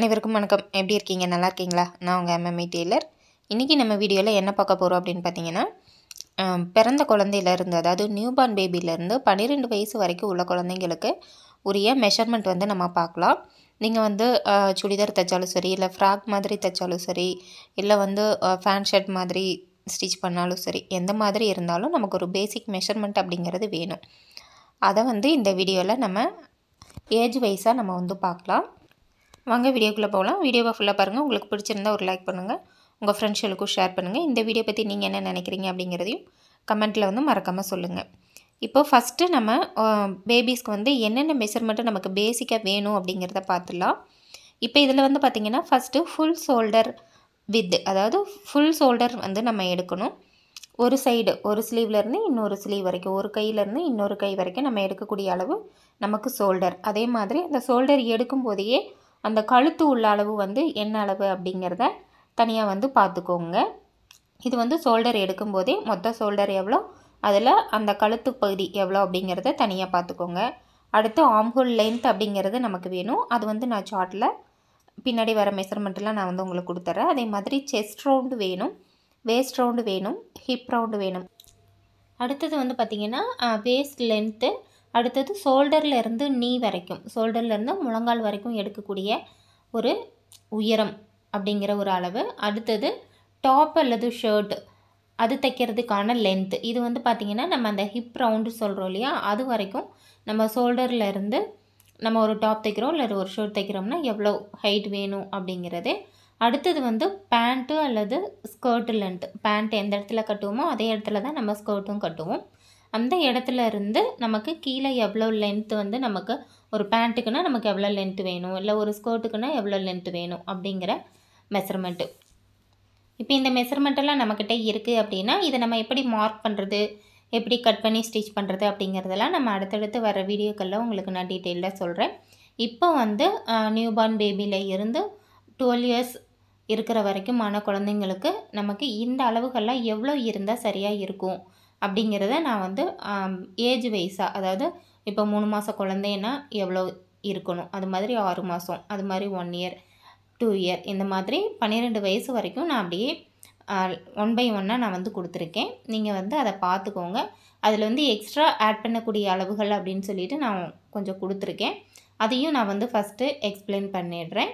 அனைவருக்கும் வணக்கம் எப்படி இருக்கீங்க நல்லா இருக்கீங்களா நான் உங்கள் எம்எம்ஐ e டெய்லர் இன்றைக்கி நம்ம வீடியோவில் என்ன பார்க்க போகிறோம் அப்படின்னு பார்த்தீங்கன்னா பிறந்த குழந்தையிலேருந்து அதாவது நியூபார்ன் பேபியிலேருந்து பன்னிரெண்டு வயசு வரைக்கும் உள்ள குழந்தைங்களுக்கு உரிய மெஷர்மெண்ட் வந்து நம்ம பார்க்கலாம் நீங்கள் வந்து சுடிதார் தைச்சாலும் சரி இல்லை ஃப்ராக் மாதிரி தைச்சாலும் சரி இல்லை வந்து ஃபேன் ஷர்ட் மாதிரி ஸ்டிச் பண்ணாலும் சரி எந்த மாதிரி இருந்தாலும் நமக்கு ஒரு பேசிக் மெஷர்மெண்ட் அப்படிங்கிறது வேணும் அதை வந்து இந்த வீடியோவில் நம்ம ஏஜ் வைஸாக நம்ம வந்து பார்க்கலாம் வாங்க வீடியோக்குள்ளே போகலாம் வீடியோவை ஃபுல்லாக பாருங்கள் உங்களுக்கு பிடிச்சிருந்தால் ஒரு லைக் பண்ணுங்கள் உங்கள் ஃப்ரெண்ட்ஸ்களுக்கும் ஷேர் பண்ணுங்கள் இந்த வீடியோ பற்றி நீங்கள் என்ன நினைக்கிறீங்க அப்படிங்கிறதையும் கமெண்ட்டில் வந்து மறக்காமல் சொல்லுங்கள் இப்போ ஃபஸ்ட்டு நம்ம பேபிஸ்க்கு வந்து என்னென்ன மெஷர்மெண்ட்டு நமக்கு பேசிக்காக வேணும் அப்படிங்கிறத பார்த்துடலாம் இப்போ இதில் வந்து பார்த்திங்கன்னா ஃபஸ்ட்டு ஃபுல் ஷோல்டர் வித் அதாவது ஃபுல் ஷோல்டர் வந்து நம்ம எடுக்கணும் ஒரு சைடு ஒரு ஸ்லீவ்லேருந்து இன்னொரு ஸ்லீவ் வரைக்கும் ஒரு கையிலேருந்து இன்னொரு கை வரைக்கும் நம்ம எடுக்கக்கூடிய அளவு நமக்கு ஷோல்டர் அதே மாதிரி அந்த ஷோல்டர் எடுக்கும் போதையே அந்த கழுத்து உள்ள அளவு வந்து என்ன அளவு அப்படிங்கிறத தனியாக வந்து பார்த்துக்கோங்க இது வந்து ஷோல்டர் எடுக்கும்போதே மொத்த ஷோல்டர் எவ்வளோ அதில் அந்த கழுத்து பகுதி எவ்வளோ அப்படிங்கிறத தனியாக பார்த்துக்கோங்க அடுத்து ஆம்ஹோல் லென்த் அப்படிங்கிறது நமக்கு வேணும் அது வந்து நான் சார்ட்டில் பின்னாடி வர மெஷர்மெண்ட்டெலாம் நான் வந்து உங்களுக்கு கொடுத்துட்றேன் அதே மாதிரி செஸ்ட் ரவுண்டு வேணும் வேஸ்ட் ரவுண்டு வேணும் ஹிப் ரவுண்டு வேணும் அடுத்தது வந்து பார்த்திங்கன்னா வேஸ்ட் லென்த்து அடுத்தது ஷோல்டர்லேருந்து நீ வரைக்கும் ஷோல்டர்லேருந்து முழங்கால் வரைக்கும் எடுக்கக்கூடிய ஒரு உயரம் அப்படிங்கிற ஒரு அளவு அடுத்தது டாப் அல்லது ஷர்ட் அது தைக்கிறதுக்கான லென்த்து இது வந்து பார்த்திங்கன்னா நம்ம அந்த ஹிப் ரவுண்டு சொல்கிறோம் இல்லையா அது வரைக்கும் நம்ம ஷோல்டர்லேருந்து நம்ம ஒரு டாப் தைக்கிறோம் இல்லை ஒரு ஷர்ட் தைக்கிறோம்னா எவ்வளோ ஹைட் வேணும் அப்படிங்கிறது அடுத்தது வந்து பேண்ட்டு அல்லது ஸ்கர்ட்டு லென்த்து பேண்ட் எந்த இடத்துல கட்டுவோமோ அதே இடத்துல தான் நம்ம ஸ்கர்ட்டும் கட்டுவோம் அந்த இடத்துல இருந்து நமக்கு கீழே எவ்வளோ லென்த்து வந்து நமக்கு ஒரு பேண்ட்டுக்குன்னா நமக்கு எவ்வளோ லென்த்து வேணும் இல்லை ஒரு ஸ்கர்ட்டுக்குன்னா எவ்வளோ லென்த்து வேணும் அப்படிங்கிற மெஷர்மெண்ட்டு இப்போ இந்த மெஷர்மெண்ட்டெல்லாம் நம்மக்கிட்ட இருக்குது அப்படின்னா இதை நம்ம எப்படி மார்க் பண்ணுறது எப்படி கட் பண்ணி ஸ்டிச் பண்ணுறது அப்படிங்கிறதெல்லாம் நம்ம அடுத்தடுத்து வர வீடியோக்களில் உங்களுக்கு நான் டீட்டெயிலாக சொல்கிறேன் இப்போ வந்து நியூபார்ன் பேபியில் இருந்து டுவெல் இயர்ஸ் இருக்கிற வரைக்கும் மன குழந்தைங்களுக்கு நமக்கு இந்த அளவுகள்லாம் எவ்வளோ இருந்தால் சரியாக இருக்கும் அப்படிங்கிறத நான் வந்து ஏஜ் வைஸாக அதாவது இப்போ மூணு மாத குழந்தைன்னா எவ்வளோ இருக்கணும் அது மாதிரி ஆறு மாதம் அது மாதிரி ஒன் இயர் டூ இயர் இந்த மாதிரி பன்னிரெண்டு வயசு வரைக்கும் நான் அப்படியே ஒன் பை ஒன்னாக நான் வந்து கொடுத்துருக்கேன் நீங்கள் வந்து அதை பார்த்துக்கோங்க அதில் வந்து எக்ஸ்ட்ரா ஆட் பண்ணக்கூடிய அளவுகள் அப்படின்னு சொல்லிட்டு நான் கொஞ்சம் கொடுத்துருக்கேன் அதையும் நான் வந்து ஃபஸ்ட்டு எக்ஸ்பிளைன் பண்ணிடுறேன்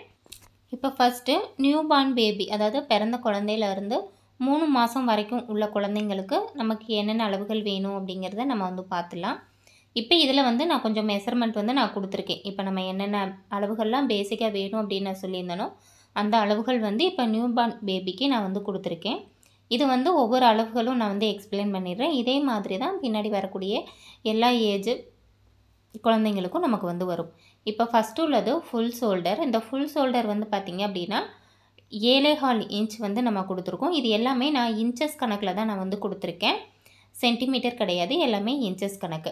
இப்போ ஃபஸ்ட்டு நியூ பார்ன் பேபி அதாவது பிறந்த குழந்தையிலேருந்து இருந்து மூணு மாதம் வரைக்கும் உள்ள குழந்தைங்களுக்கு நமக்கு என்னென்ன அளவுகள் வேணும் அப்படிங்கிறத நம்ம வந்து பார்த்துலாம் இப்போ இதில் வந்து நான் கொஞ்சம் மெஷர்மெண்ட் வந்து நான் கொடுத்துருக்கேன் இப்போ நம்ம என்னென்ன அளவுகள்லாம் பேசிக்காக வேணும் அப்படின்னு நான் சொல்லியிருந்தேனோ அந்த அளவுகள் வந்து இப்போ நியூபார்ன் பேபிக்கு நான் வந்து கொடுத்துருக்கேன் இது வந்து ஒவ்வொரு அளவுகளும் நான் வந்து எக்ஸ்பிளைன் பண்ணிடுறேன் இதே மாதிரி தான் பின்னாடி வரக்கூடிய எல்லா ஏஜ் குழந்தைங்களுக்கும் நமக்கு வந்து வரும் இப்போ ஃபஸ்ட்டு உள்ளது ஃபுல் ஷோல்டர் இந்த ஃபுல் ஷோல்டர் வந்து பார்த்திங்க அப்படின்னா ஏழேகால் இன்ச் வந்து நம்ம கொடுத்துருக்கோம் இது எல்லாமே நான் இன்ச்சஸ் கணக்கில் தான் நான் வந்து கொடுத்துருக்கேன் சென்டிமீட்டர் கிடையாது எல்லாமே இன்ச்சஸ் கணக்கு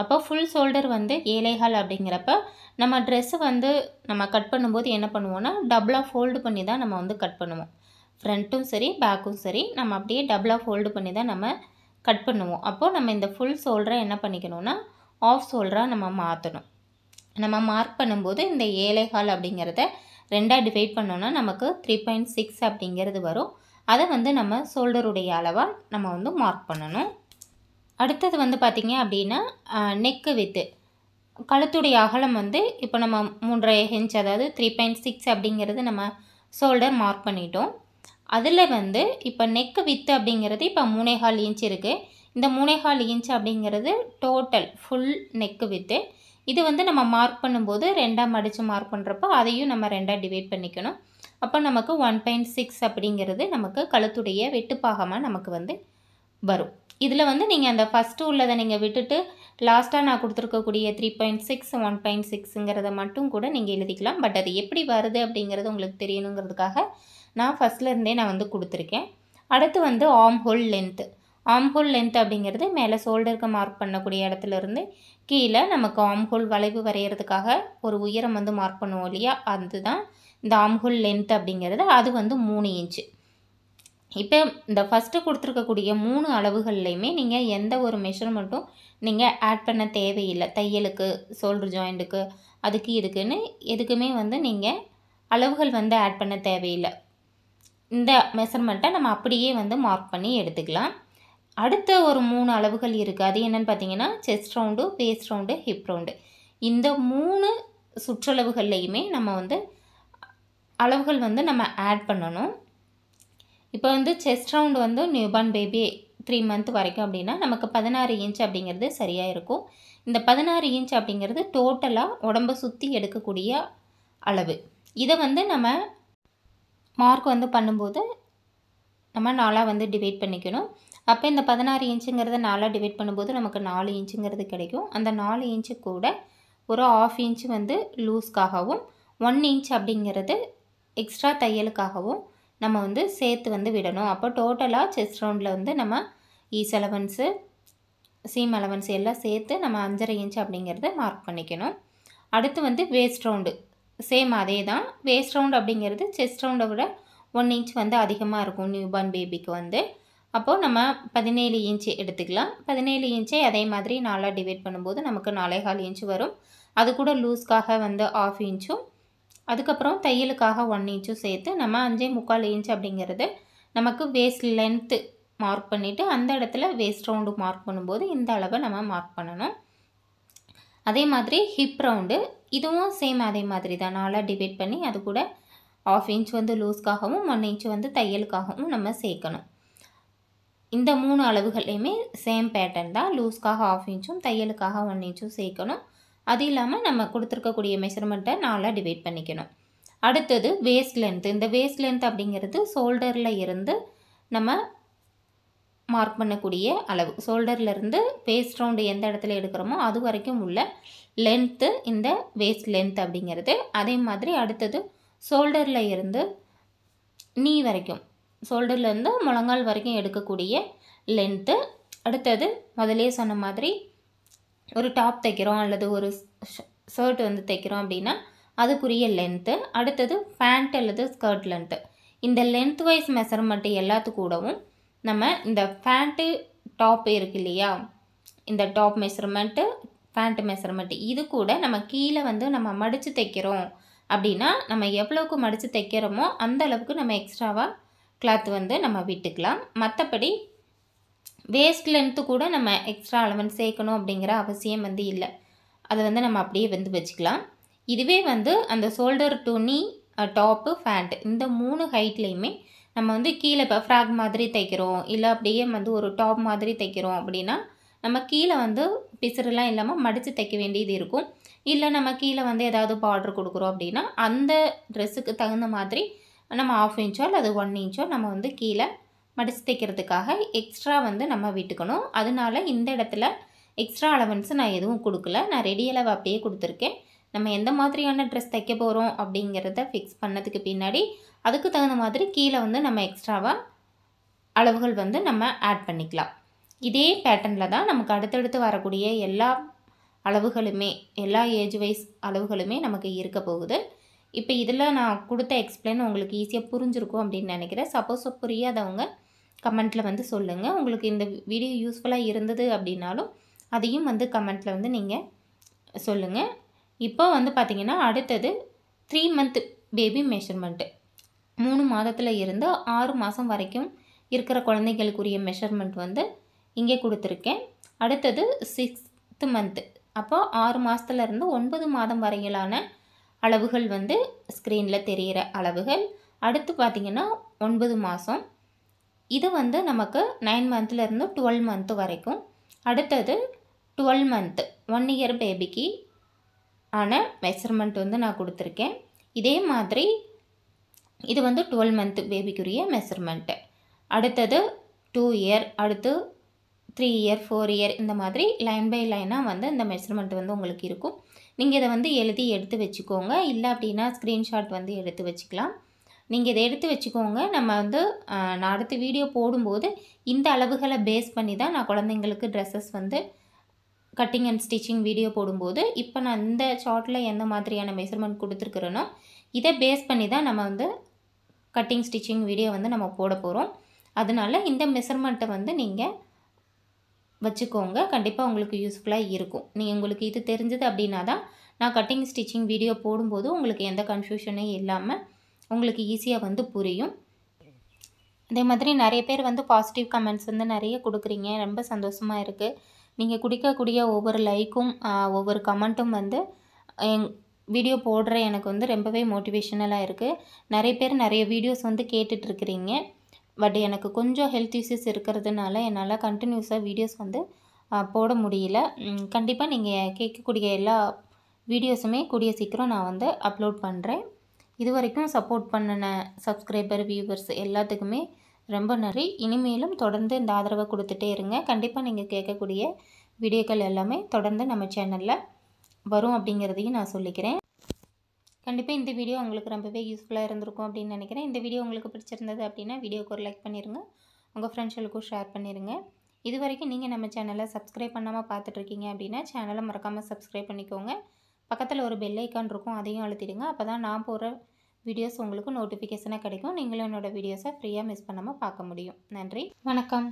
அப்போ ஃபுல் ஷோல்டர் வந்து ஏழேகால் அப்படிங்கிறப்ப நம்ம ட்ரெஸ்ஸு வந்து நம்ம கட் பண்ணும்போது என்ன பண்ணுவோன்னா டபுளாக ஃபோல்டு பண்ணி தான் நம்ம வந்து கட் பண்ணுவோம் ஃப்ரண்ட்டும் சரி பேக்கும் சரி நம்ம அப்படியே டபுளாக ஃபோல்டு பண்ணி தான் நம்ம கட் பண்ணுவோம் அப்போது நம்ம இந்த ஃபுல் ஷோல்டரை என்ன பண்ணிக்கணும்னா ஆஃப் ஷோல்டராக நம்ம மாற்றணும் நம்ம மார்க் பண்ணும்போது இந்த ஏழைகால் அப்படிங்கிறத ரெண்டாக டிவைட் பண்ணோன்னா நமக்கு த்ரீ பாயிண்ட் சிக்ஸ் அப்படிங்கிறது வரும் அதை வந்து நம்ம ஷோல்டருடைய அளவாக நம்ம வந்து மார்க் பண்ணணும் அடுத்தது வந்து பார்த்திங்க அப்படின்னா நெக்கு வித்து கழுத்துடைய அகலம் வந்து இப்போ நம்ம மூன்றரை இன்ச் அதாவது த்ரீ பாயிண்ட் சிக்ஸ் அப்படிங்கிறது நம்ம ஷோல்டர் மார்க் பண்ணிட்டோம் அதில் வந்து இப்போ நெக்கு வித்து அப்படிங்கிறது இப்போ மூணேகால் இன்ச் இருக்குது இந்த மூணேகால் இன்ச் அப்படிங்கிறது டோட்டல் ஃபுல் நெக்கு வித்து இது வந்து நம்ம மார்க் பண்ணும்போது ரெண்டாக மடித்து மார்க் பண்ணுறப்போ அதையும் நம்ம ரெண்டாக டிவைட் பண்ணிக்கணும் அப்போ நமக்கு ஒன் பாயிண்ட் சிக்ஸ் அப்படிங்கிறது நமக்கு கழுத்துடைய வெட்டுப்பாகமாக நமக்கு வந்து வரும் இதில் வந்து நீங்கள் அந்த ஃபஸ்ட்டு உள்ளதை நீங்கள் விட்டுட்டு லாஸ்ட்டாக நான் கொடுத்துருக்கக்கூடிய three point six one point சிக்ஸுங்கிறத மட்டும் கூட நீங்கள் எழுதிக்கலாம் பட் அது எப்படி வருது அப்படிங்கிறது உங்களுக்கு தெரியணுங்கிறதுக்காக நான் ஃபஸ்ட்லேருந்தே நான் வந்து கொடுத்துருக்கேன் அடுத்து வந்து ஆம் ஹோல் லென்த்து ஆம்ஹோல் லென்த் அப்படிங்கிறது மேலே ஷோல்டருக்கு மார்க் பண்ணக்கூடிய இடத்துலருந்து கீழே நமக்கு ஆம்ஹோல் வளைவு வரைகிறதுக்காக ஒரு உயரம் வந்து மார்க் பண்ணுவோம் இல்லையா அதுதான் இந்த ஆம்ஹோல் லென்த் அப்படிங்கிறது அது வந்து மூணு இன்ச்சு இப்போ இந்த ஃபஸ்ட்டு கொடுத்துருக்கக்கூடிய மூணு அளவுகள்லையுமே நீங்கள் எந்த ஒரு மெஷர்மெண்ட்டும் நீங்கள் ஆட் பண்ண தேவையில்லை தையலுக்கு ஷோல்டர் ஜாயிண்ட்டுக்கு அதுக்கு இதுக்குன்னு எதுக்குமே வந்து நீங்கள் அளவுகள் வந்து ஆட் பண்ண தேவையில்லை இந்த மெஷர்மெண்ட்டை நம்ம அப்படியே வந்து மார்க் பண்ணி எடுத்துக்கலாம் அடுத்த ஒரு மூணு அளவுகள் இருக்குது அது என்னென்னு பார்த்தீங்கன்னா செஸ்ட் ரவுண்டு பேஸ் ரவுண்டு ஹிப் ரவுண்டு இந்த மூணு சுற்றளவுகள்லையுமே நம்ம வந்து அளவுகள் வந்து நம்ம ஆட் பண்ணணும் இப்போ வந்து செஸ்ட் ரவுண்டு வந்து நியூபார்ன் பேபி த்ரீ மந்த் வரைக்கும் அப்படின்னா நமக்கு பதினாறு இன்ச் அப்படிங்கிறது சரியாக இருக்கும் இந்த பதினாறு இன்ச் அப்படிங்கிறது டோட்டலாக உடம்பை சுற்றி எடுக்கக்கூடிய அளவு இதை வந்து நம்ம மார்க் வந்து பண்ணும்போது நம்ம நாலாக வந்து டிவைட் பண்ணிக்கணும் அப்போ இந்த பதினாறு இன்ச்சுங்கிறத நாலாக டிவைட் பண்ணும்போது நமக்கு நாலு இன்ச்சுங்கிறது கிடைக்கும் அந்த நாலு இன்ச்சு கூட ஒரு ஆஃப் இன்ச்சு வந்து லூஸ்க்காகவும் ஒன் இன்ச் அப்படிங்கிறது எக்ஸ்ட்ரா தையலுக்காகவும் நம்ம வந்து சேர்த்து வந்து விடணும் அப்போ டோட்டலாக செஸ் ரவுண்டில் வந்து நம்ம ஈஸ் அலவன்ஸு சீம் அலவன்ஸ் எல்லாம் சேர்த்து நம்ம அஞ்சரை இன்ச் அப்படிங்கிறத மார்க் பண்ணிக்கணும் அடுத்து வந்து வேஸ்ட் ரவுண்டு சேம் அதே தான் வேஸ்ட் ரவுண்ட் அப்படிங்கிறது செஸ்ட் ரவுண்டை விட ஒன் இன்ச் வந்து அதிகமாக இருக்கும் நியூபார்ன் பேபிக்கு வந்து அப்போது நம்ம பதினேழு இன்ச்சு எடுத்துக்கலாம் பதினேழு இன்ச்சை அதே மாதிரி நாலாக டிவைட் பண்ணும்போது நமக்கு நாலேகால் இன்ச்சு வரும் அது கூட லூஸ்க்காக வந்து ஆஃப் இன்ச்சும் அதுக்கப்புறம் தையலுக்காக ஒன் இன்ச்சும் சேர்த்து நம்ம அஞ்சே முக்கால் இன்ச் அப்படிங்கிறது நமக்கு வேஸ்ட் லென்த்து மார்க் பண்ணிவிட்டு அந்த இடத்துல வேஸ்ட் ரவுண்டு மார்க் பண்ணும்போது இந்த அளவை நம்ம மார்க் பண்ணணும் அதே மாதிரி ஹிப் ரவுண்டு இதுவும் சேம் அதே மாதிரி தான் நாலாக டிவைட் பண்ணி அது கூட ஆஃப் இன்ச் வந்து லூஸ்க்காகவும் ஒன் இன்ச் வந்து தையலுக்காகவும் நம்ம சேர்க்கணும் இந்த மூணு அளவுகள்லையுமே சேம் பேட்டர்ன் தான் லூஸ்க்காக ஆஃப் இன்ச்சும் தையலுக்காக ஒன் இன்ச்சும் சேர்க்கணும் அது இல்லாமல் நம்ம கொடுத்துருக்கக்கூடிய மெஷர்மெண்ட்டை நாளாக டிவைட் பண்ணிக்கணும் அடுத்தது வேஸ்ட் லென்த் இந்த வேஸ்ட் லென்த் அப்படிங்கிறது ஷோல்டரில் இருந்து நம்ம மார்க் பண்ணக்கூடிய அளவு ஷோல்டர்லேருந்து வேஸ்ட் ரவுண்டு எந்த இடத்துல எடுக்கிறோமோ அது வரைக்கும் உள்ள லென்த்து இந்த வேஸ்ட் லென்த் அப்படிங்கிறது அதே மாதிரி அடுத்தது ஷோல்டரில் இருந்து நீ வரைக்கும் ஷோல்டர்லேருந்து முழங்கால் வரைக்கும் எடுக்கக்கூடிய லென்த்து அடுத்தது முதலே சொன்ன மாதிரி ஒரு டாப் தைக்கிறோம் அல்லது ஒரு ஷர்ட் வந்து தைக்கிறோம் அப்படின்னா அதுக்குரிய லென்த்து அடுத்தது பேண்ட் அல்லது ஸ்கர்ட் லென்த்து இந்த லென்த் வைஸ் மெஷர்மெண்ட்டு எல்லாத்து கூடவும் நம்ம இந்த ஃபேண்ட்டு டாப் இருக்கு இல்லையா இந்த டாப் மெஷர்மெண்ட்டு ஃபேண்ட்டு மெஷர்மெண்ட்டு இது கூட நம்ம கீழே வந்து நம்ம மடித்து தைக்கிறோம் அப்படின்னா நம்ம எவ்வளோக்கு மடித்து தைக்கிறோமோ அந்த அளவுக்கு நம்ம எக்ஸ்ட்ராவாக கிளாத் வந்து நம்ம விட்டுக்கலாம் மற்றபடி வேஸ்ட் லென்த்து கூட நம்ம எக்ஸ்ட்ரா அளவன் சேர்க்கணும் அப்படிங்கிற அவசியம் வந்து இல்லை அதை வந்து நம்ம அப்படியே வந்து வச்சுக்கலாம் இதுவே வந்து அந்த ஷோல்டர் துணி டாப்பு ஃபேண்ட் இந்த மூணு ஹைட்லேயுமே நம்ம வந்து கீழே இப்போ ஃப்ராக் மாதிரி தைக்கிறோம் இல்லை அப்படியே வந்து ஒரு டாப் மாதிரி தைக்கிறோம் அப்படின்னா நம்ம கீழே வந்து பிசுறுலாம் இல்லாமல் மடித்து தைக்க வேண்டியது இருக்கும் இல்லை நம்ம கீழே வந்து ஏதாவது பார்டர் கொடுக்குறோம் அப்படின்னா அந்த ட்ரெஸ்ஸுக்கு தகுந்த மாதிரி நம்ம ஆஃப் இன்ச்சோ அல்லது ஒன் இன்ச்சோ நம்ம வந்து கீழே மடித்து தைக்கிறதுக்காக எக்ஸ்ட்ரா வந்து நம்ம விட்டுக்கணும் அதனால இந்த இடத்துல எக்ஸ்ட்ரா அலவன்ஸு நான் எதுவும் கொடுக்கல நான் ரெடி அளவு அப்படியே கொடுத்துருக்கேன் நம்ம எந்த மாதிரியான ட்ரெஸ் தைக்க போகிறோம் அப்படிங்கிறத ஃபிக்ஸ் பண்ணதுக்கு பின்னாடி அதுக்கு தகுந்த மாதிரி கீழே வந்து நம்ம எக்ஸ்ட்ராவாக அளவுகள் வந்து நம்ம ஆட் பண்ணிக்கலாம் இதே பேட்டர்னில் தான் நமக்கு அடுத்தடுத்து வரக்கூடிய எல்லா அளவுகளுமே எல்லா ஏஜ் வைஸ் அளவுகளுமே நமக்கு இருக்க போகுது இப்போ இதில் நான் கொடுத்த எக்ஸ்பிளைன் உங்களுக்கு ஈஸியாக புரிஞ்சிருக்கும் அப்படின்னு நினைக்கிறேன் சப்போஸ் புரியாதவங்க கமெண்ட்டில் வந்து சொல்லுங்கள் உங்களுக்கு இந்த வீடியோ யூஸ்ஃபுல்லாக இருந்தது அப்படின்னாலும் அதையும் வந்து கமெண்ட்டில் வந்து நீங்கள் சொல்லுங்கள் இப்போ வந்து பார்த்திங்கன்னா அடுத்தது த்ரீ மந்த் பேபி மெஷர்மெண்ட்டு மூணு மாதத்தில் இருந்து ஆறு மாதம் வரைக்கும் இருக்கிற குழந்தைகளுக்குரிய மெஷர்மெண்ட் வந்து இங்கே கொடுத்துருக்கேன் அடுத்தது சிக்ஸ்த்து மந்த்து அப்போ ஆறு மாதத்துலேருந்து ஒன்பது மாதம் வரையிலான அளவுகள் வந்து ஸ்க்ரீனில் தெரிகிற அளவுகள் அடுத்து பார்த்திங்கன்னா ஒன்பது மாதம் இது வந்து நமக்கு நைன் மந்த்லேருந்து டுவெல் மந்த்து வரைக்கும் அடுத்தது டுவெல் மந்த்து ஒன் இயர் பேபிக்கு ஆன மெஷர்மெண்ட் வந்து நான் கொடுத்துருக்கேன் இதே மாதிரி இது வந்து டுவெல் மந்த்து பேபிக்குரிய மெஷர்மெண்ட்டு அடுத்தது டூ இயர் அடுத்து த்ரீ இயர் ஃபோர் இயர் இந்த மாதிரி லைன் பை லைனாக வந்து இந்த மெஷர்மெண்ட் வந்து உங்களுக்கு இருக்கும் நீங்கள் இதை வந்து எழுதி எடுத்து வச்சுக்கோங்க இல்லை அப்படின்னா ஸ்க்ரீன்ஷாட் வந்து எடுத்து வச்சுக்கலாம் நீங்கள் இதை எடுத்து வச்சுக்கோங்க நம்ம வந்து நான் அடுத்த வீடியோ போடும்போது இந்த அளவுகளை பேஸ் பண்ணி தான் நான் குழந்தைங்களுக்கு ட்ரெஸ்ஸஸ் வந்து கட்டிங் அண்ட் ஸ்டிச்சிங் வீடியோ போடும்போது இப்போ நான் இந்த ஷார்ட்டில் எந்த மாதிரியான மெஷர்மெண்ட் கொடுத்துருக்குறேனோ இதை பேஸ் பண்ணி தான் நம்ம வந்து கட்டிங் ஸ்டிச்சிங் வீடியோ வந்து நம்ம போட போகிறோம் அதனால் இந்த மெஷர்மெண்ட்டை வந்து நீங்கள் வச்சுக்கோங்க கண்டிப்பாக உங்களுக்கு யூஸ்ஃபுல்லாக இருக்கும் நீங்கள் உங்களுக்கு இது தெரிஞ்சது அப்படின்னா தான் நான் கட்டிங் ஸ்டிச்சிங் வீடியோ போடும்போது உங்களுக்கு எந்த கன்ஃபியூஷனே இல்லாமல் உங்களுக்கு ஈஸியாக வந்து புரியும் அதே மாதிரி நிறைய பேர் வந்து பாசிட்டிவ் கமெண்ட்ஸ் வந்து நிறைய கொடுக்குறீங்க ரொம்ப சந்தோஷமாக இருக்குது நீங்கள் குடிக்கக்கூடிய ஒவ்வொரு லைக்கும் ஒவ்வொரு கமெண்ட்டும் வந்து எங் வீடியோ போடுற எனக்கு வந்து ரொம்பவே மோட்டிவேஷனலாக இருக்குது நிறைய பேர் நிறைய வீடியோஸ் வந்து கேட்டுட்ருக்கிறீங்க பட் எனக்கு கொஞ்சம் ஹெல்த் இஷ்யூஸ் இருக்கிறதுனால என்னால் கண்டினியூஸாக வீடியோஸ் வந்து போட முடியல கண்டிப்பாக நீங்கள் கேட்கக்கூடிய எல்லா வீடியோஸுமே கூடிய சீக்கிரம் நான் வந்து அப்லோட் பண்ணுறேன் இது வரைக்கும் சப்போர்ட் பண்ணின சப்ஸ்கிரைபர் வியூவர்ஸ் எல்லாத்துக்குமே ரொம்ப நன்றி இனிமேலும் தொடர்ந்து இந்த ஆதரவை கொடுத்துட்டே இருங்க கண்டிப்பாக நீங்கள் கேட்கக்கூடிய வீடியோக்கள் எல்லாமே தொடர்ந்து நம்ம சேனலில் வரும் அப்படிங்கிறதையும் நான் சொல்லிக்கிறேன் கண்டிப்பாக இந்த வீடியோ உங்களுக்கு ரொம்பவே யூஸ்ஃபுல்லாக இருந்திருக்கும் அப்படின்னு நினைக்கிறேன் இந்த வீடியோ உங்களுக்கு பிடிச்சிருந்தது அப்படின்னா வீடியோக்கு ஒரு லைக் பண்ணிடுங்க உங்கள் ஃப்ரெண்ட்ஸுகளுக்கும் ஷேர் பண்ணிடுங்க இது வரைக்கும் நீங்கள் நம்ம சேனலை சப்ஸ்கிரைப் பண்ணாமல் பார்த்துட்ருக்கீங்க அப்படின்னா சேனலை மறக்காமல் சப்ஸ்கிரைப் பண்ணிக்கோங்க பக்கத்தில் ஒரு பெல் ஐக்கான் இருக்கும் அதையும் அழுத்திடுங்க அப்போ தான் நான் போகிற வீடியோஸ் உங்களுக்கு நோட்டிஃபிகேஷனாக கிடைக்கும் நீங்களும் என்னோடய வீடியோஸை ஃப்ரீயாக மிஸ் பண்ணாமல் பார்க்க முடியும் நன்றி வணக்கம்